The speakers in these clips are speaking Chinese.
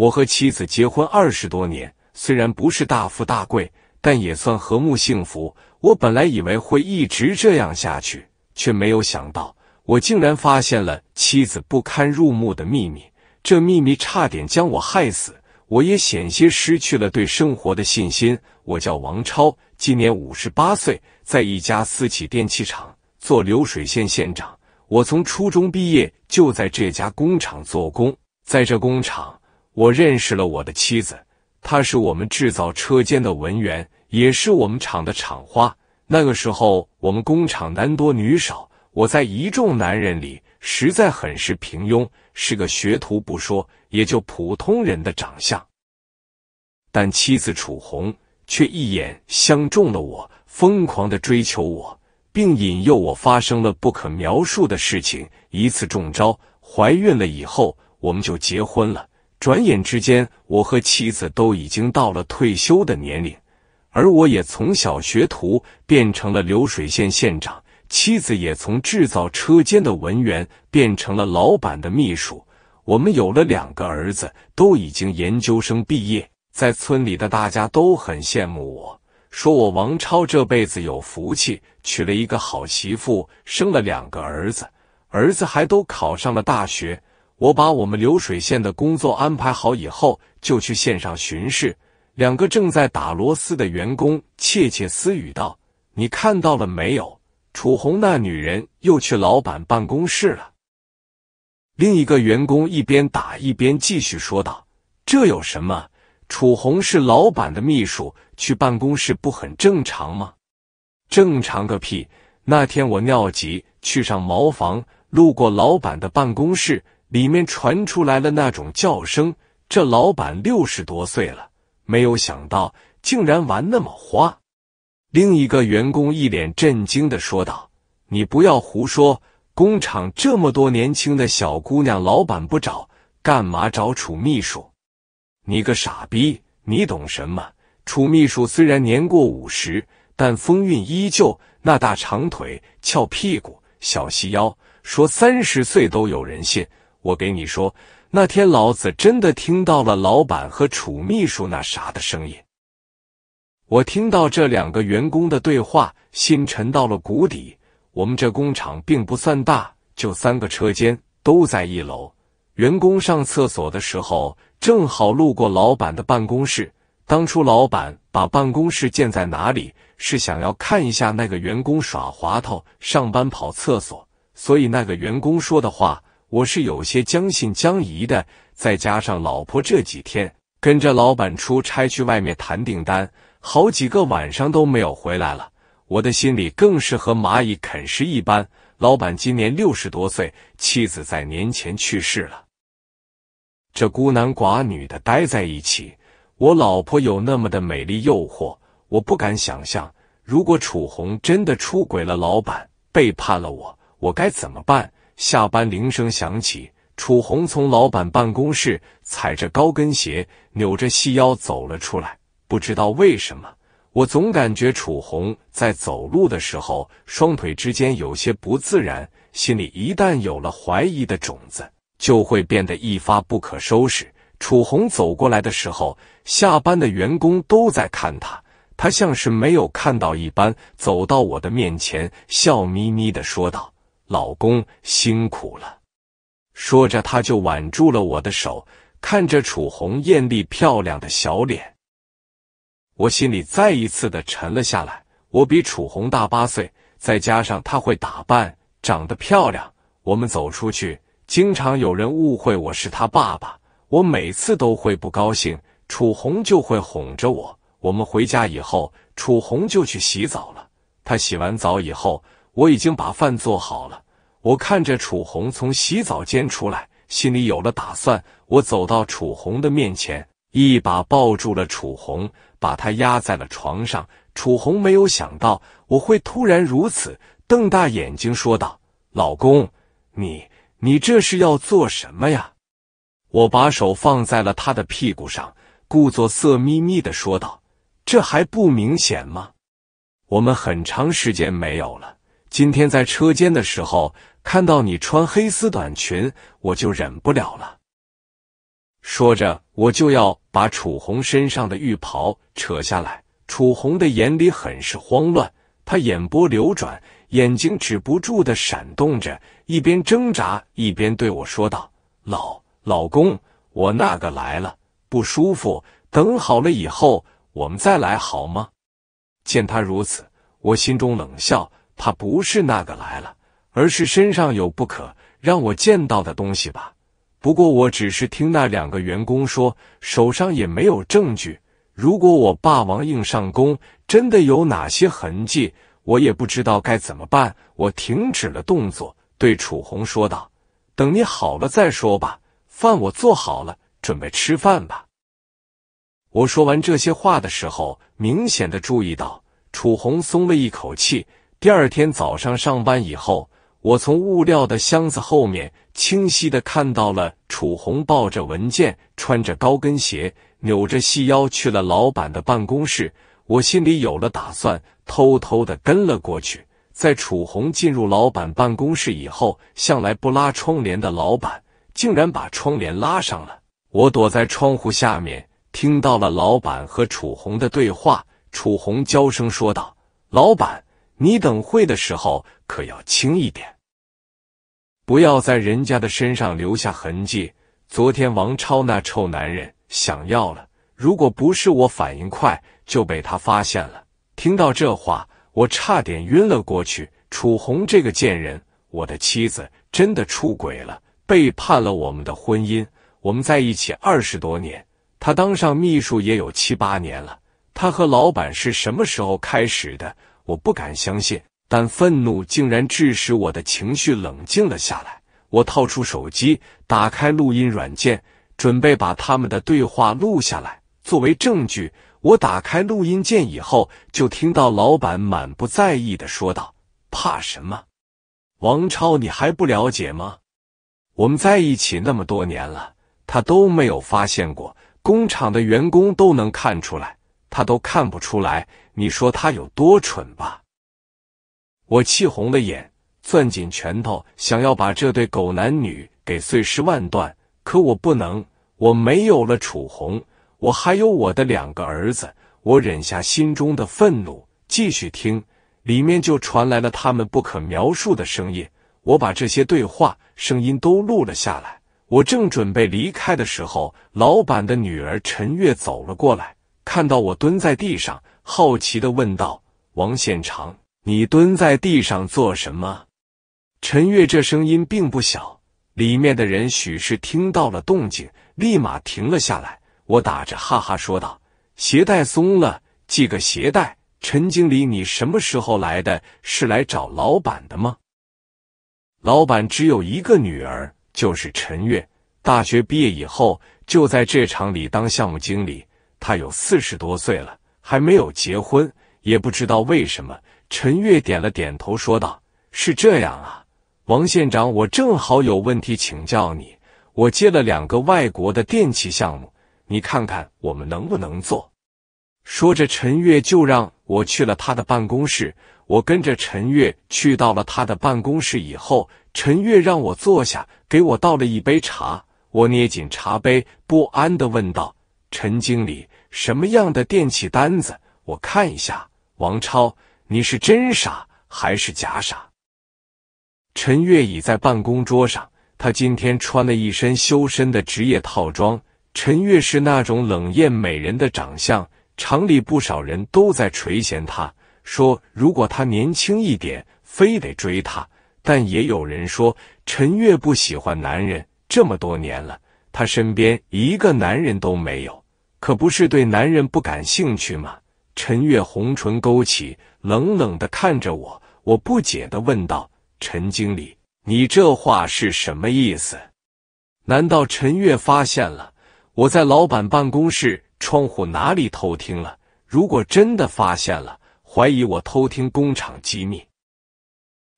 我和妻子结婚二十多年，虽然不是大富大贵，但也算和睦幸福。我本来以为会一直这样下去，却没有想到，我竟然发现了妻子不堪入目的秘密。这秘密差点将我害死，我也险些失去了对生活的信心。我叫王超，今年五十八岁，在一家私企电器厂做流水线线长。我从初中毕业就在这家工厂做工，在这工厂。我认识了我的妻子，她是我们制造车间的文员，也是我们厂的厂花。那个时候，我们工厂男多女少，我在一众男人里实在很是平庸，是个学徒不说，也就普通人的长相。但妻子楚红却一眼相中了我，疯狂的追求我，并引诱我发生了不可描述的事情。一次中招，怀孕了以后，我们就结婚了。转眼之间，我和妻子都已经到了退休的年龄，而我也从小学徒变成了流水线县长，妻子也从制造车间的文员变成了老板的秘书。我们有了两个儿子，都已经研究生毕业，在村里的大家都很羡慕我，说我王超这辈子有福气，娶了一个好媳妇，生了两个儿子，儿子还都考上了大学。我把我们流水线的工作安排好以后，就去线上巡视。两个正在打螺丝的员工窃窃私语道：“你看到了没有？楚红那女人又去老板办公室了。”另一个员工一边打一边继续说道：“这有什么？楚红是老板的秘书，去办公室不很正常吗？正常个屁！那天我尿急去上茅房，路过老板的办公室。”里面传出来了那种叫声，这老板六十多岁了，没有想到竟然玩那么花。另一个员工一脸震惊的说道：“你不要胡说，工厂这么多年轻的小姑娘，老板不找，干嘛找楚秘书？你个傻逼，你懂什么？楚秘书虽然年过五十，但风韵依旧，那大长腿、翘屁股、小细腰，说三十岁都有人信。”我给你说，那天老子真的听到了老板和楚秘书那啥的声音。我听到这两个员工的对话，心沉到了谷底。我们这工厂并不算大，就三个车间，都在一楼。员工上厕所的时候，正好路过老板的办公室。当初老板把办公室建在哪里，是想要看一下那个员工耍滑头，上班跑厕所。所以那个员工说的话。我是有些将信将疑的，再加上老婆这几天跟着老板出差去外面谈订单，好几个晚上都没有回来了，我的心里更是和蚂蚁啃食一般。老板今年六十多岁，妻子在年前去世了，这孤男寡女的待在一起，我老婆有那么的美丽诱惑，我不敢想象，如果楚红真的出轨了，老板背叛了我，我该怎么办？下班铃声响起，楚红从老板办公室踩着高跟鞋，扭着细腰走了出来。不知道为什么，我总感觉楚红在走路的时候，双腿之间有些不自然。心里一旦有了怀疑的种子，就会变得一发不可收拾。楚红走过来的时候，下班的员工都在看他，他像是没有看到一般，走到我的面前，笑眯眯地说道。老公辛苦了，说着，他就挽住了我的手，看着楚红艳丽漂亮的小脸，我心里再一次的沉了下来。我比楚红大八岁，再加上她会打扮，长得漂亮，我们走出去，经常有人误会我是他爸爸，我每次都会不高兴，楚红就会哄着我。我们回家以后，楚红就去洗澡了。她洗完澡以后，我已经把饭做好了。我看着楚红从洗澡间出来，心里有了打算。我走到楚红的面前，一把抱住了楚红，把她压在了床上。楚红没有想到我会突然如此，瞪大眼睛说道：“老公，你你这是要做什么呀？”我把手放在了他的屁股上，故作色眯眯的说道：“这还不明显吗？我们很长时间没有了，今天在车间的时候。”看到你穿黑丝短裙，我就忍不了了。说着，我就要把楚红身上的浴袍扯下来。楚红的眼里很是慌乱，她眼波流转，眼睛止不住的闪动着，一边挣扎，一边对我说道：“老老公，我那个来了，不舒服，等好了以后我们再来好吗？”见他如此，我心中冷笑，他不是那个来了。而是身上有不可让我见到的东西吧。不过我只是听那两个员工说，手上也没有证据。如果我霸王硬上弓，真的有哪些痕迹，我也不知道该怎么办。我停止了动作，对楚红说道：“等你好了再说吧。饭我做好了，准备吃饭吧。”我说完这些话的时候，明显的注意到楚红松了一口气。第二天早上上班以后。我从物料的箱子后面清晰的看到了楚红抱着文件，穿着高跟鞋，扭着细腰去了老板的办公室。我心里有了打算，偷偷的跟了过去。在楚红进入老板办公室以后，向来不拉窗帘的老板竟然把窗帘拉上了。我躲在窗户下面，听到了老板和楚红的对话。楚红娇声说道：“老板，你等会的时候。”可要轻一点，不要在人家的身上留下痕迹。昨天王超那臭男人想要了，如果不是我反应快，就被他发现了。听到这话，我差点晕了过去。楚红这个贱人，我的妻子真的出轨了，背叛了我们的婚姻。我们在一起二十多年，她当上秘书也有七八年了，她和老板是什么时候开始的？我不敢相信。但愤怒竟然致使我的情绪冷静了下来。我掏出手机，打开录音软件，准备把他们的对话录下来作为证据。我打开录音键以后，就听到老板满不在意的说道：“怕什么？王超，你还不了解吗？我们在一起那么多年了，他都没有发现过。工厂的员工都能看出来，他都看不出来，你说他有多蠢吧？”我气红了眼，攥紧拳头，想要把这对狗男女给碎尸万段。可我不能，我没有了楚红，我还有我的两个儿子。我忍下心中的愤怒，继续听。里面就传来了他们不可描述的声音。我把这些对话声音都录了下来。我正准备离开的时候，老板的女儿陈月走了过来，看到我蹲在地上，好奇的问道：“王县长。”你蹲在地上做什么？陈月这声音并不小，里面的人许是听到了动静，立马停了下来。我打着哈哈说道：“鞋带松了，系个鞋带。”陈经理，你什么时候来的？是来找老板的吗？老板只有一个女儿，就是陈月。大学毕业以后就在这厂里当项目经理。她有四十多岁了，还没有结婚，也不知道为什么。陈月点了点头，说道：“是这样啊，王县长，我正好有问题请教你。我接了两个外国的电器项目，你看看我们能不能做。”说着，陈月就让我去了他的办公室。我跟着陈月去到了他的办公室以后，陈月让我坐下，给我倒了一杯茶。我捏紧茶杯，不安的问道：“陈经理，什么样的电器单子？我看一下。”王超。你是真傻还是假傻？陈月已在办公桌上，她今天穿了一身修身的职业套装。陈月是那种冷艳美人的长相，厂里不少人都在垂涎她。说如果她年轻一点，非得追她。但也有人说陈月不喜欢男人，这么多年了，她身边一个男人都没有，可不是对男人不感兴趣吗？陈月红唇勾起，冷冷的看着我。我不解的问道：“陈经理，你这话是什么意思？难道陈月发现了我在老板办公室窗户哪里偷听了？如果真的发现了，怀疑我偷听工厂机密，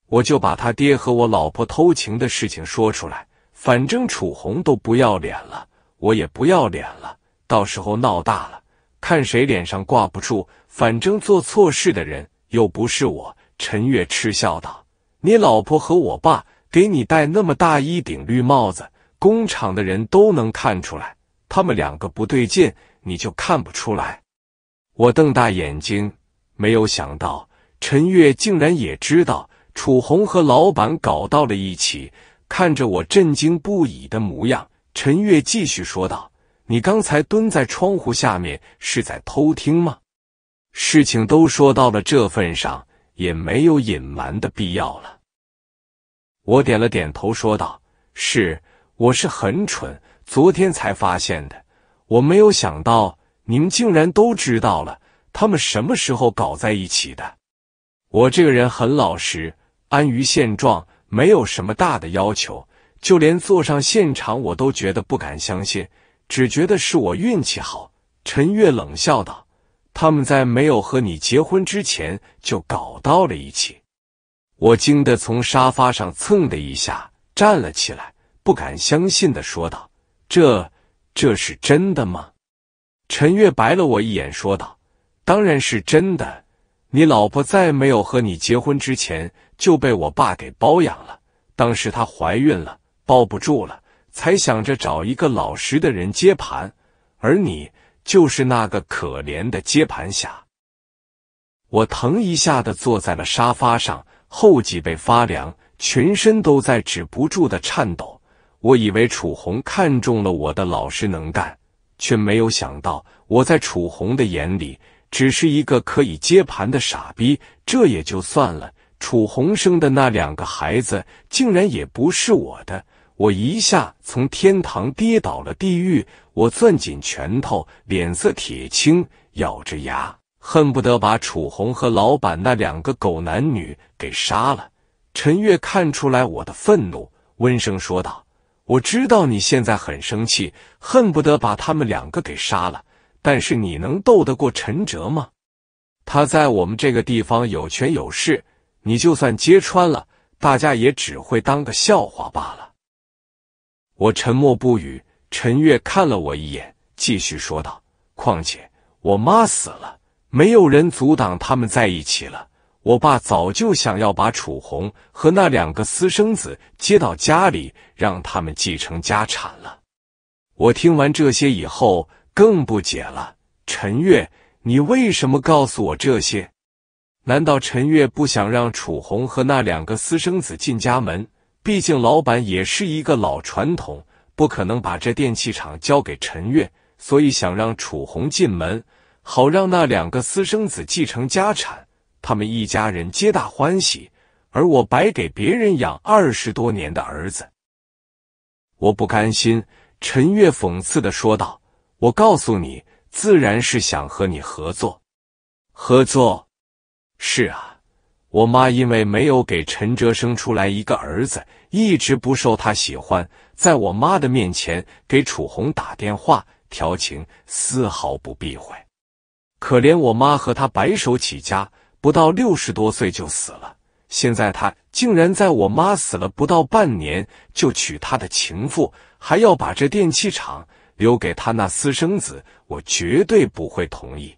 我就把他爹和我老婆偷情的事情说出来。反正楚红都不要脸了，我也不要脸了。到时候闹大了。”看谁脸上挂不住，反正做错事的人又不是我。”陈月嗤笑道，“你老婆和我爸给你戴那么大一顶绿帽子，工厂的人都能看出来，他们两个不对劲，你就看不出来？”我瞪大眼睛，没有想到陈月竟然也知道楚红和老板搞到了一起。看着我震惊不已的模样，陈月继续说道。你刚才蹲在窗户下面是在偷听吗？事情都说到了这份上，也没有隐瞒的必要了。我点了点头，说道：“是，我是很蠢，昨天才发现的。我没有想到你们竟然都知道了。他们什么时候搞在一起的？我这个人很老实，安于现状，没有什么大的要求。就连坐上现场，我都觉得不敢相信。”只觉得是我运气好，陈月冷笑道：“他们在没有和你结婚之前就搞到了一起。”我惊得从沙发上蹭的一下站了起来，不敢相信的说道：“这，这是真的吗？”陈月白了我一眼，说道：“当然是真的，你老婆在没有和你结婚之前就被我爸给包养了，当时她怀孕了，包不住了。”才想着找一个老实的人接盘，而你就是那个可怜的接盘侠。我疼一下的坐在了沙发上，后脊背发凉，全身都在止不住的颤抖。我以为楚红看中了我的老实能干，却没有想到我在楚红的眼里只是一个可以接盘的傻逼。这也就算了，楚红生的那两个孩子竟然也不是我的。我一下从天堂跌倒了地狱，我攥紧拳头，脸色铁青，咬着牙，恨不得把楚红和老板那两个狗男女给杀了。陈月看出来我的愤怒，温声说道：“我知道你现在很生气，恨不得把他们两个给杀了，但是你能斗得过陈哲吗？他在我们这个地方有权有势，你就算揭穿了，大家也只会当个笑话罢了。”我沉默不语，陈月看了我一眼，继续说道：“况且我妈死了，没有人阻挡他们在一起了。我爸早就想要把楚红和那两个私生子接到家里，让他们继承家产了。”我听完这些以后，更不解了：“陈月，你为什么告诉我这些？难道陈月不想让楚红和那两个私生子进家门？”毕竟老板也是一个老传统，不可能把这电器厂交给陈月，所以想让楚红进门，好让那两个私生子继承家产，他们一家人皆大欢喜。而我白给别人养二十多年的儿子，我不甘心。”陈月讽刺的说道，“我告诉你，自然是想和你合作，合作。是啊。”我妈因为没有给陈哲生出来一个儿子，一直不受他喜欢。在我妈的面前给楚红打电话调情，丝毫不避讳。可怜我妈和他白手起家，不到六十多岁就死了。现在他竟然在我妈死了不到半年就娶他的情妇，还要把这电器厂留给他那私生子，我绝对不会同意。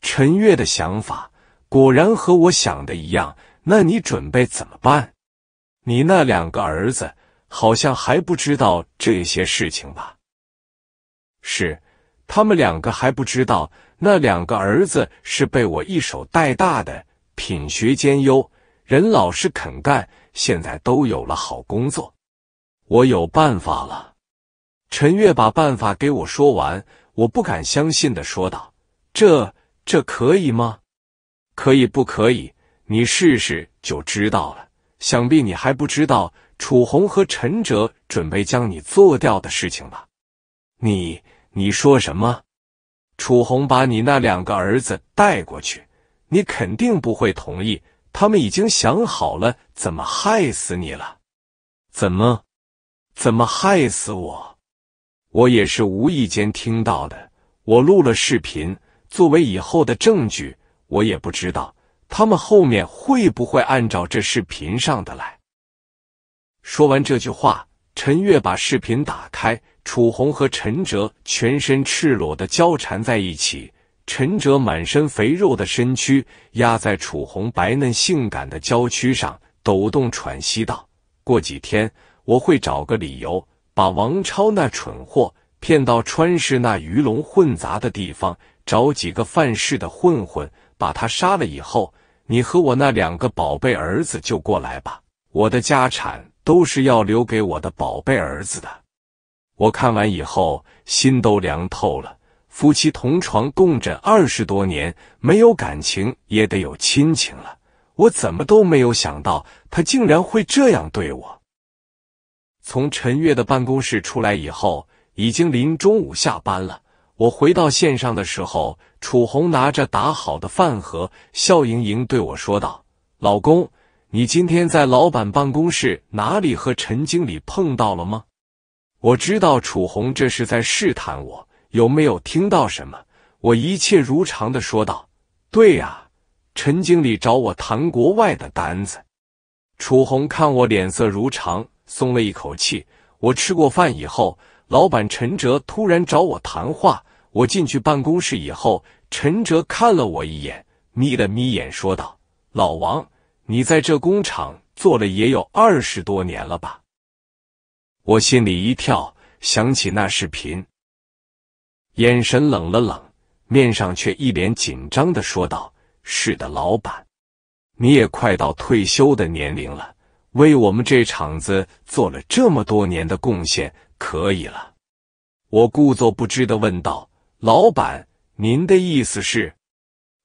陈月的想法。果然和我想的一样。那你准备怎么办？你那两个儿子好像还不知道这些事情吧？是，他们两个还不知道。那两个儿子是被我一手带大的，品学兼优，人老实肯干，现在都有了好工作。我有办法了。陈月把办法给我说完，我不敢相信的说道：“这这可以吗？”可以不可以？你试试就知道了。想必你还不知道楚红和陈哲准备将你做掉的事情吧？你你说什么？楚红把你那两个儿子带过去，你肯定不会同意。他们已经想好了怎么害死你了。怎么？怎么害死我？我也是无意间听到的。我录了视频，作为以后的证据。我也不知道他们后面会不会按照这视频上的来。说完这句话，陈月把视频打开，楚红和陈哲全身赤裸的交缠在一起。陈哲满身肥肉的身躯压在楚红白嫩性感的娇躯上，抖动喘息道：“过几天我会找个理由，把王超那蠢货骗到川市那鱼龙混杂的地方，找几个犯事的混混。”把他杀了以后，你和我那两个宝贝儿子就过来吧。我的家产都是要留给我的宝贝儿子的。我看完以后，心都凉透了。夫妻同床共枕二十多年，没有感情也得有亲情了。我怎么都没有想到，他竟然会这样对我。从陈月的办公室出来以后，已经临中午下班了。我回到线上的时候，楚红拿着打好的饭盒，笑盈盈对我说道：“老公，你今天在老板办公室哪里和陈经理碰到了吗？”我知道楚红这是在试探我有没有听到什么，我一切如常的说道：“对呀，陈经理找我谈国外的单子。”楚红看我脸色如常，松了一口气。我吃过饭以后。老板陈哲突然找我谈话，我进去办公室以后，陈哲看了我一眼，眯了眯眼，说道：“老王，你在这工厂做了也有二十多年了吧？”我心里一跳，想起那视频，眼神冷了冷，面上却一脸紧张的说道：“是的，老板，你也快到退休的年龄了，为我们这厂子做了这么多年的贡献。”可以了，我故作不知的问道：“老板，您的意思是，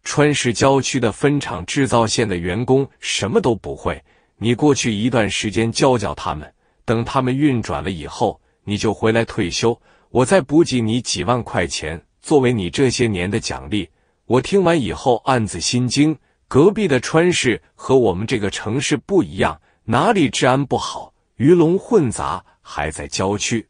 川市郊区的分厂制造线的员工什么都不会？你过去一段时间教教他们，等他们运转了以后，你就回来退休。我再补给你几万块钱作为你这些年的奖励。”我听完以后暗自心惊：隔壁的川市和我们这个城市不一样，哪里治安不好，鱼龙混杂。还在郊区。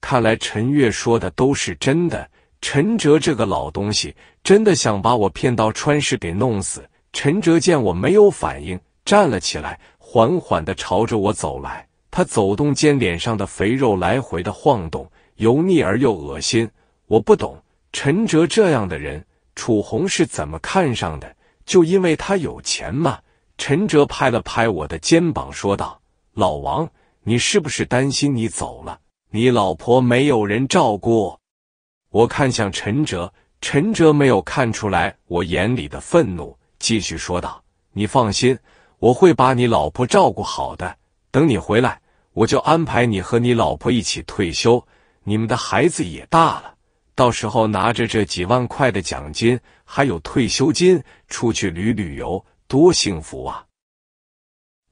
看来陈月说的都是真的。陈哲这个老东西，真的想把我骗到川市给弄死。陈哲见我没有反应，站了起来，缓缓的朝着我走来。他走动间，脸上的肥肉来回的晃动，油腻而又恶心。我不懂，陈哲这样的人，楚红是怎么看上的？就因为他有钱吗？陈哲拍了拍我的肩膀，说道：“老王。”你是不是担心你走了，你老婆没有人照顾？我看向陈哲，陈哲没有看出来我眼里的愤怒，继续说道：“你放心，我会把你老婆照顾好的。等你回来，我就安排你和你老婆一起退休，你们的孩子也大了，到时候拿着这几万块的奖金，还有退休金，出去旅旅游，多幸福啊！”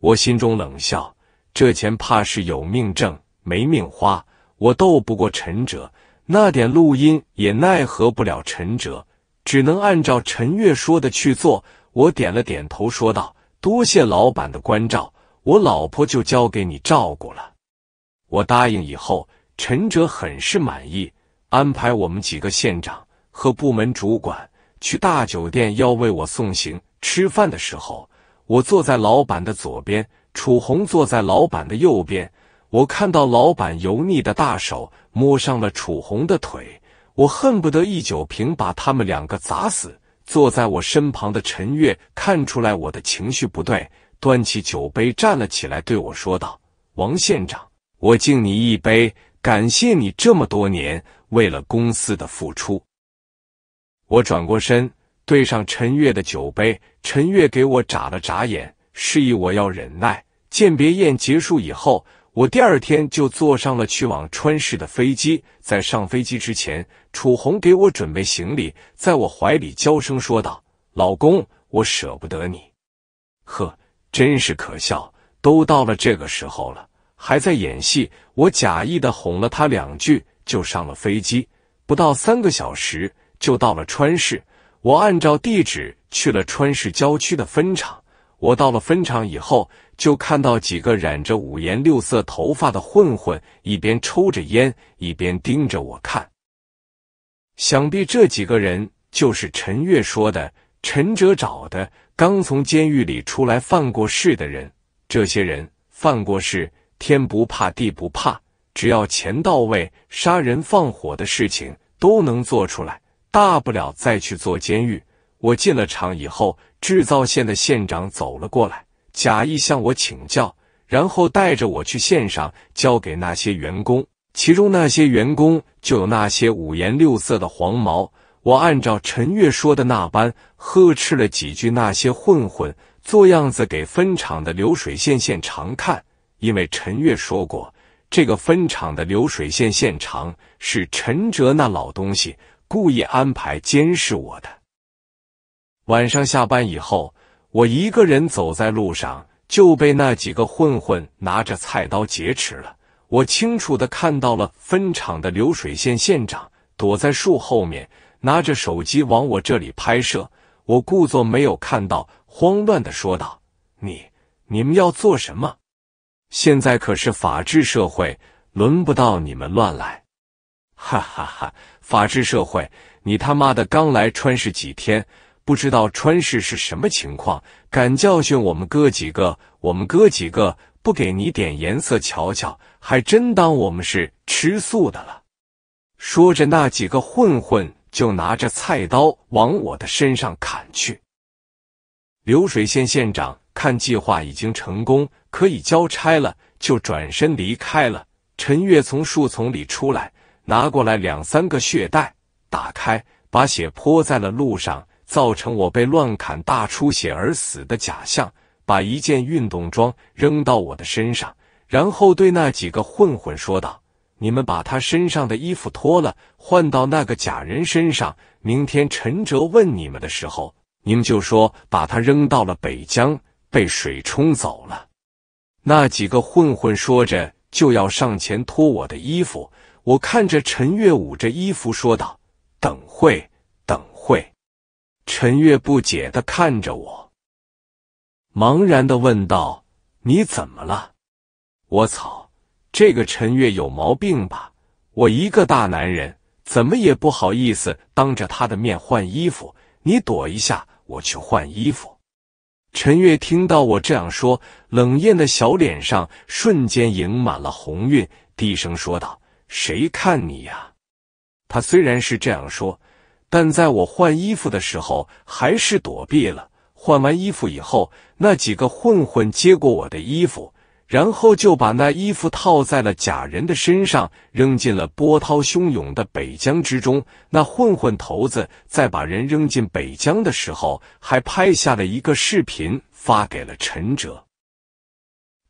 我心中冷笑。这钱怕是有命挣，没命花。我斗不过陈哲，那点录音也奈何不了陈哲，只能按照陈月说的去做。我点了点头，说道：“多谢老板的关照，我老婆就交给你照顾了。”我答应以后，陈哲很是满意，安排我们几个县长和部门主管去大酒店要为我送行。吃饭的时候，我坐在老板的左边。楚红坐在老板的右边，我看到老板油腻的大手摸上了楚红的腿，我恨不得一酒瓶把他们两个砸死。坐在我身旁的陈月看出来我的情绪不对，端起酒杯站了起来，对我说道：“王县长，我敬你一杯，感谢你这么多年为了公司的付出。”我转过身，对上陈月的酒杯，陈月给我眨了眨眼，示意我要忍耐。鉴别宴结束以后，我第二天就坐上了去往川市的飞机。在上飞机之前，楚红给我准备行李，在我怀里娇声说道：“老公，我舍不得你。”呵，真是可笑，都到了这个时候了，还在演戏。我假意的哄了他两句，就上了飞机。不到三个小时就到了川市。我按照地址去了川市郊区的分厂。我到了分厂以后，就看到几个染着五颜六色头发的混混，一边抽着烟，一边盯着我看。想必这几个人就是陈月说的陈哲找的，刚从监狱里出来犯过事的人。这些人犯过事，天不怕地不怕，只要钱到位，杀人放火的事情都能做出来，大不了再去坐监狱。我进了厂以后，制造线的县长走了过来，假意向我请教，然后带着我去线上交给那些员工。其中那些员工就有那些五颜六色的黄毛。我按照陈月说的那般呵斥了几句那些混混，做样子给分厂的流水线线长看。因为陈月说过，这个分厂的流水线线长是陈哲那老东西故意安排监视我的。晚上下班以后，我一个人走在路上，就被那几个混混拿着菜刀劫持了。我清楚的看到了分厂的流水线县长躲在树后面，拿着手机往我这里拍摄。我故作没有看到，慌乱的说道：“你你们要做什么？现在可是法治社会，轮不到你们乱来！”哈哈哈！法治社会，你他妈的刚来川市几天？不知道川氏是什么情况，敢教训我们哥几个？我们哥几个不给你点颜色瞧瞧，还真当我们是吃素的了！说着，那几个混混就拿着菜刀往我的身上砍去。流水县县长看计划已经成功，可以交差了，就转身离开了。陈月从树丛里出来，拿过来两三个血袋，打开，把血泼在了路上。造成我被乱砍大出血而死的假象，把一件运动装扔到我的身上，然后对那几个混混说道：“你们把他身上的衣服脱了，换到那个假人身上。明天陈哲问你们的时候，你们就说把他扔到了北江，被水冲走了。”那几个混混说着就要上前脱我的衣服，我看着陈月捂着衣服说道：“等会，等会。”陈月不解的看着我，茫然的问道：“你怎么了？”我操，这个陈月有毛病吧？我一个大男人，怎么也不好意思当着他的面换衣服。你躲一下，我去换衣服。陈月听到我这样说，冷艳的小脸上瞬间盈满了红晕，低声说道：“谁看你呀？”他虽然是这样说。但在我换衣服的时候，还是躲避了。换完衣服以后，那几个混混接过我的衣服，然后就把那衣服套在了假人的身上，扔进了波涛汹涌的北江之中。那混混头子在把人扔进北江的时候，还拍下了一个视频发给了陈哲。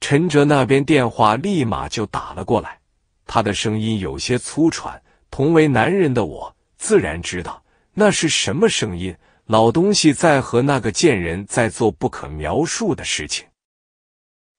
陈哲那边电话立马就打了过来，他的声音有些粗喘。同为男人的我，自然知道。那是什么声音？老东西在和那个贱人在做不可描述的事情，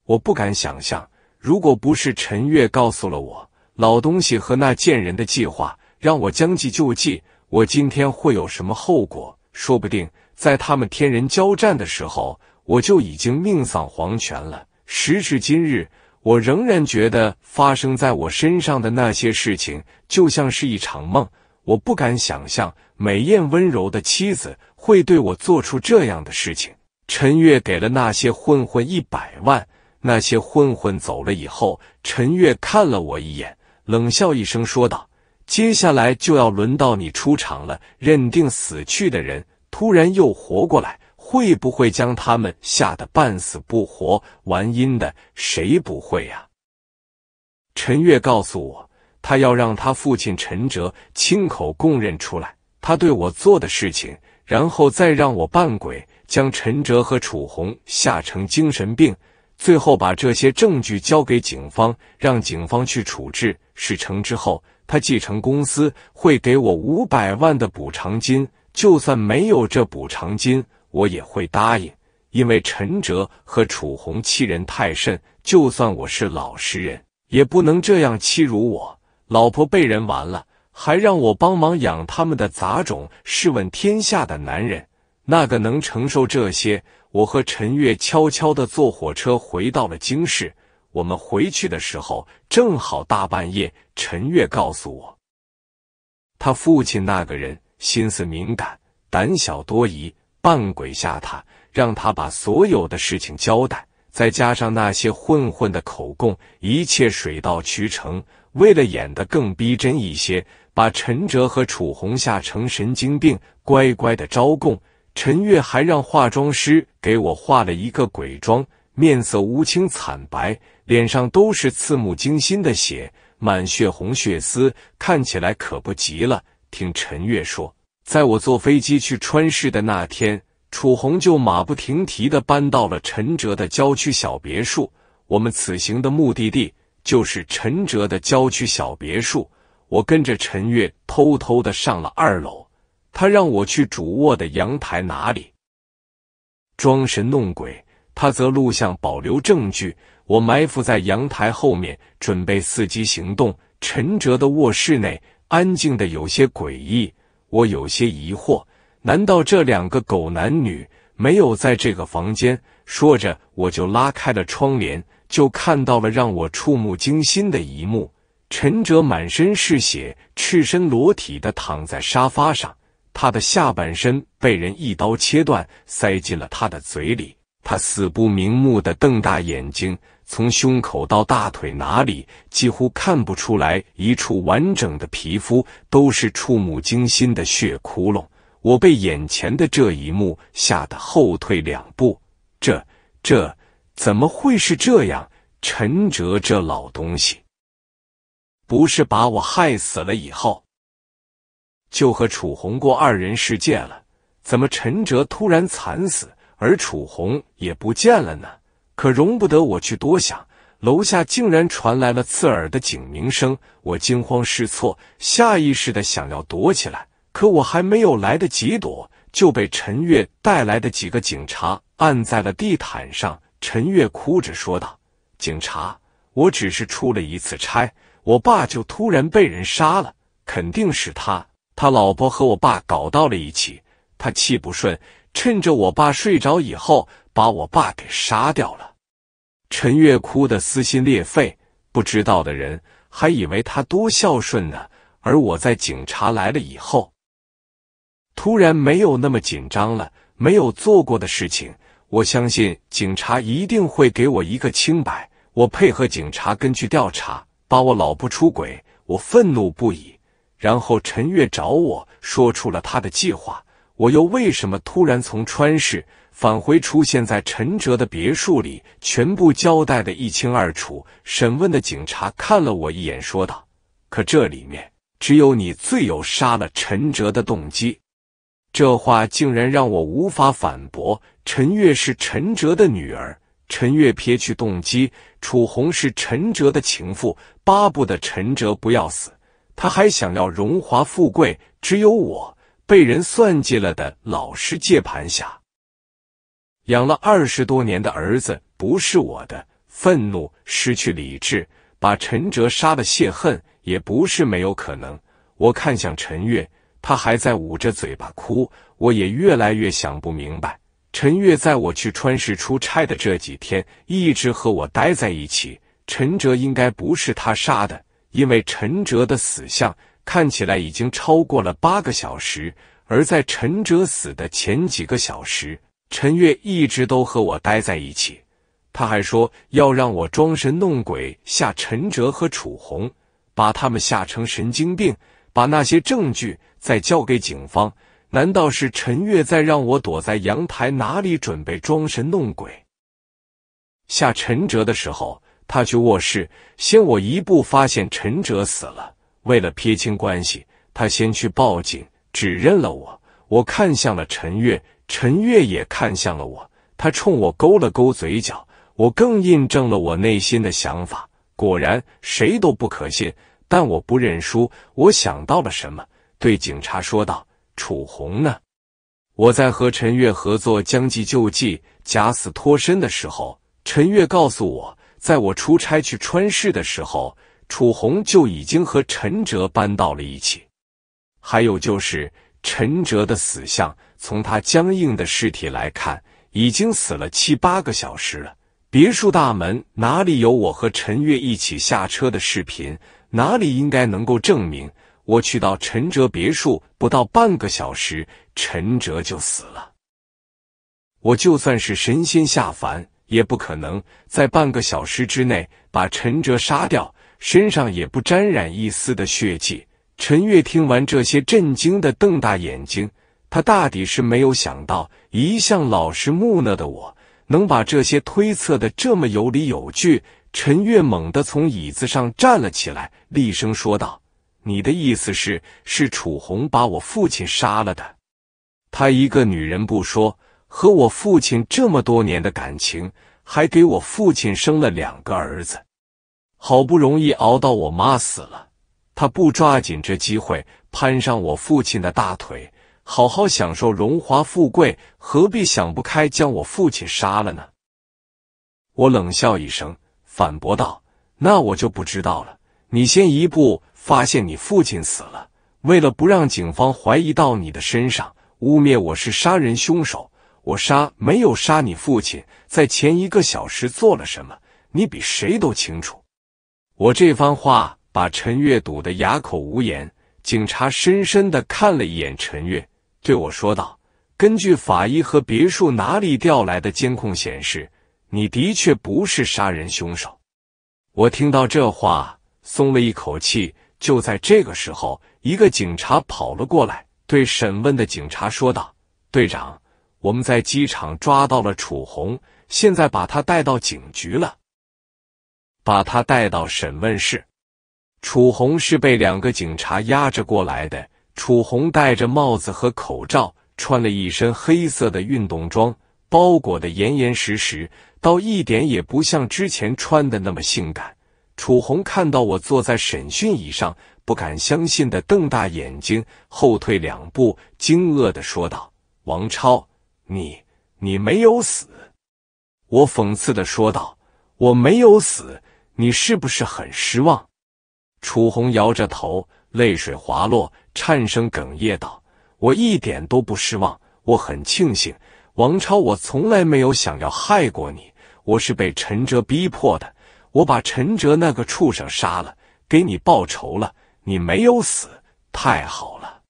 我不敢想象。如果不是陈月告诉了我老东西和那贱人的计划，让我将计就计，我今天会有什么后果？说不定在他们天人交战的时候，我就已经命丧黄泉了。时至今日，我仍然觉得发生在我身上的那些事情，就像是一场梦。我不敢想象。美艳温柔的妻子会对我做出这样的事情？陈月给了那些混混一百万，那些混混走了以后，陈月看了我一眼，冷笑一声说道：“接下来就要轮到你出场了。认定死去的人突然又活过来，会不会将他们吓得半死不活？玩阴的，谁不会呀？”陈月告诉我，他要让他父亲陈哲亲口供认出来。他对我做的事情，然后再让我扮鬼，将陈哲和楚红吓成精神病，最后把这些证据交给警方，让警方去处置。事成之后，他继承公司会给我五百万的补偿金，就算没有这补偿金，我也会答应，因为陈哲和楚红欺人太甚，就算我是老实人，也不能这样欺辱我。老婆被人玩了。还让我帮忙养他们的杂种。试问天下的男人，那个能承受这些？我和陈月悄悄的坐火车回到了京市。我们回去的时候正好大半夜。陈月告诉我，他父亲那个人心思敏感、胆小多疑，扮鬼吓他，让他把所有的事情交代。再加上那些混混的口供，一切水到渠成。为了演的更逼真一些。把陈哲和楚红吓成神经病，乖乖的招供。陈月还让化妆师给我画了一个鬼妆，面色乌青惨白，脸上都是刺目惊心的血，满血红血丝，看起来可不急了。听陈月说，在我坐飞机去川市的那天，楚红就马不停蹄的搬到了陈哲的郊区小别墅。我们此行的目的地就是陈哲的郊区小别墅。我跟着陈月偷偷的上了二楼，他让我去主卧的阳台哪里装神弄鬼，他则录像保留证据。我埋伏在阳台后面，准备伺机行动。陈哲的卧室内安静的有些诡异，我有些疑惑，难道这两个狗男女没有在这个房间？说着，我就拉开了窗帘，就看到了让我触目惊心的一幕。陈哲满身是血，赤身裸体的躺在沙发上，他的下半身被人一刀切断，塞进了他的嘴里。他死不瞑目的瞪大眼睛，从胸口到大腿哪里，几乎看不出来一处完整的皮肤，都是触目惊心的血窟窿。我被眼前的这一幕吓得后退两步，这这怎么会是这样？陈哲这老东西！不是把我害死了以后，就和楚红过二人世界了？怎么陈哲突然惨死，而楚红也不见了呢？可容不得我去多想，楼下竟然传来了刺耳的警鸣声。我惊慌失措，下意识的想要躲起来，可我还没有来得及躲，就被陈月带来的几个警察按在了地毯上。陈月哭着说道：“警察，我只是出了一次差。”我爸就突然被人杀了，肯定是他。他老婆和我爸搞到了一起，他气不顺，趁着我爸睡着以后，把我爸给杀掉了。陈月哭得撕心裂肺，不知道的人还以为他多孝顺呢。而我在警察来了以后，突然没有那么紧张了，没有做过的事情，我相信警察一定会给我一个清白。我配合警察根据调查。把我老婆出轨，我愤怒不已。然后陈月找我说出了他的计划，我又为什么突然从川市返回，出现在陈哲的别墅里？全部交代的一清二楚。审问的警察看了我一眼，说道：“可这里面只有你最有杀了陈哲的动机。”这话竟然让我无法反驳。陈月是陈哲的女儿。陈月撇去动机，楚红是陈哲的情妇，巴不得陈哲不要死，他还想要荣华富贵。只有我被人算计了的，老师接盘侠。养了二十多年的儿子不是我的，愤怒失去理智，把陈哲杀了泄恨，也不是没有可能。我看向陈月，他还在捂着嘴巴哭，我也越来越想不明白。陈月在我去川市出差的这几天，一直和我待在一起。陈哲应该不是他杀的，因为陈哲的死相看起来已经超过了八个小时。而在陈哲死的前几个小时，陈月一直都和我待在一起。他还说要让我装神弄鬼吓陈哲和楚红，把他们吓成神经病，把那些证据再交给警方。难道是陈月在让我躲在阳台？哪里准备装神弄鬼？下陈哲的时候，他去卧室，先我一步发现陈哲死了。为了撇清关系，他先去报警，指认了我。我看向了陈月，陈月也看向了我。他冲我勾了勾嘴角，我更印证了我内心的想法。果然，谁都不可信。但我不认输。我想到了什么，对警察说道。楚红呢？我在和陈月合作将计就计假死脱身的时候，陈月告诉我，在我出差去川市的时候，楚红就已经和陈哲搬到了一起。还有就是陈哲的死相，从他僵硬的尸体来看，已经死了七八个小时了。别墅大门哪里有我和陈月一起下车的视频？哪里应该能够证明？我去到陈哲别墅不到半个小时，陈哲就死了。我就算是神仙下凡，也不可能在半个小时之内把陈哲杀掉，身上也不沾染一丝的血迹。陈月听完这些，震惊的瞪大眼睛，他大抵是没有想到，一向老实木讷的我能把这些推测的这么有理有据。陈月猛地从椅子上站了起来，厉声说道。你的意思是，是楚红把我父亲杀了的？她一个女人不说，和我父亲这么多年的感情，还给我父亲生了两个儿子，好不容易熬到我妈死了，她不抓紧这机会攀上我父亲的大腿，好好享受荣华富贵，何必想不开将我父亲杀了呢？我冷笑一声，反驳道：“那我就不知道了。你先一步。”发现你父亲死了，为了不让警方怀疑到你的身上，污蔑我是杀人凶手，我杀没有杀你父亲，在前一个小时做了什么，你比谁都清楚。我这番话把陈月堵得哑口无言。警察深深的看了一眼陈月，对我说道：“根据法医和别墅哪里调来的监控显示，你的确不是杀人凶手。”我听到这话，松了一口气。就在这个时候，一个警察跑了过来，对审问的警察说道：“队长，我们在机场抓到了楚红，现在把他带到警局了，把他带到审问室。”楚红是被两个警察压着过来的。楚红戴着帽子和口罩，穿了一身黑色的运动装，包裹得严严实实，倒一点也不像之前穿的那么性感。楚红看到我坐在审讯椅上，不敢相信的瞪大眼睛，后退两步，惊愕的说道：“王超，你你没有死？”我讽刺的说道：“我没有死，你是不是很失望？”楚红摇着头，泪水滑落，颤声哽咽道：“我一点都不失望，我很庆幸，王超，我从来没有想要害过你，我是被陈哲逼迫的。”我把陈哲那个畜生杀了，给你报仇了。你没有死，太好了。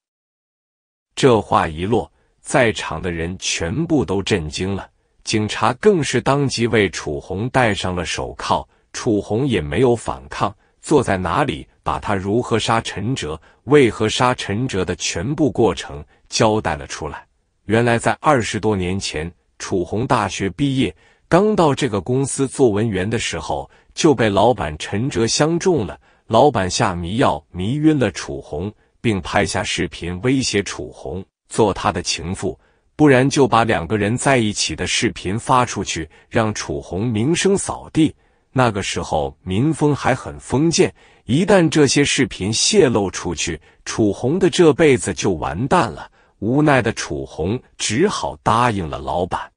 这话一落，在场的人全部都震惊了，警察更是当即为楚红戴上了手铐。楚红也没有反抗，坐在哪里，把他如何杀陈哲、为何杀陈哲的全部过程交代了出来。原来，在二十多年前，楚红大学毕业，刚到这个公司做文员的时候。就被老板陈哲相中了。老板下迷药迷晕了楚红，并拍下视频威胁楚红做他的情妇，不然就把两个人在一起的视频发出去，让楚红名声扫地。那个时候民风还很封建，一旦这些视频泄露出去，楚红的这辈子就完蛋了。无奈的楚红只好答应了老板，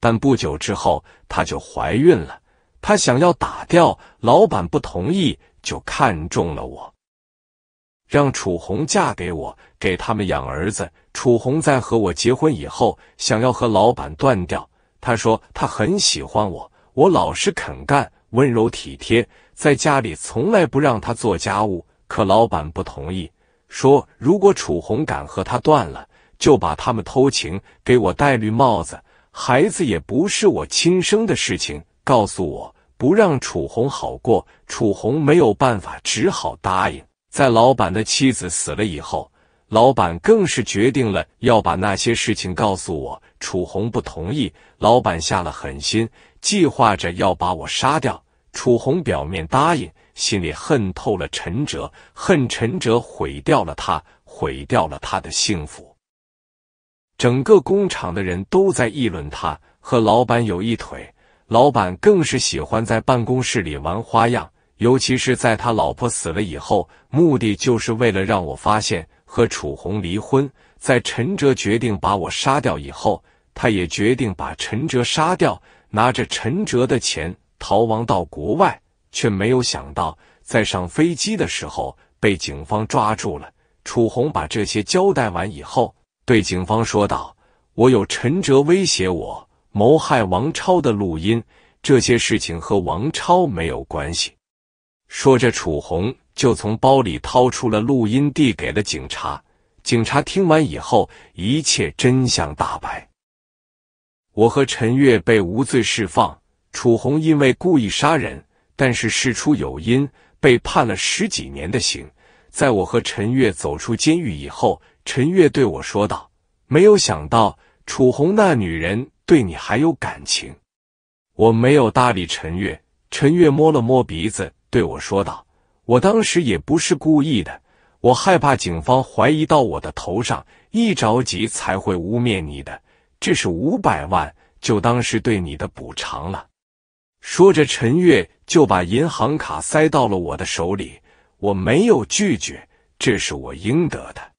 但不久之后，她就怀孕了。他想要打掉，老板不同意，就看中了我，让楚红嫁给我，给他们养儿子。楚红在和我结婚以后，想要和老板断掉。他说他很喜欢我，我老实肯干，温柔体贴，在家里从来不让他做家务。可老板不同意，说如果楚红敢和他断了，就把他们偷情给我戴绿帽子，孩子也不是我亲生的事情。告诉我，不让楚红好过，楚红没有办法，只好答应。在老板的妻子死了以后，老板更是决定了要把那些事情告诉我。楚红不同意，老板下了狠心，计划着要把我杀掉。楚红表面答应，心里恨透了陈哲，恨陈哲毁掉了他，毁掉了他的幸福。整个工厂的人都在议论他和老板有一腿。老板更是喜欢在办公室里玩花样，尤其是在他老婆死了以后，目的就是为了让我发现和楚红离婚。在陈哲决定把我杀掉以后，他也决定把陈哲杀掉，拿着陈哲的钱逃亡到国外，却没有想到在上飞机的时候被警方抓住了。楚红把这些交代完以后，对警方说道：“我有陈哲威胁我。”谋害王超的录音，这些事情和王超没有关系。说着，楚红就从包里掏出了录音，递给了警察。警察听完以后，一切真相大白。我和陈月被无罪释放，楚红因为故意杀人，但是事出有因，被判了十几年的刑。在我和陈月走出监狱以后，陈月对我说道：“没有想到楚红那女人。”对你还有感情，我没有搭理陈月。陈月摸了摸鼻子，对我说道：“我当时也不是故意的，我害怕警方怀疑到我的头上，一着急才会污蔑你的。这是五百万，就当是对你的补偿了。”说着，陈月就把银行卡塞到了我的手里。我没有拒绝，这是我应得的。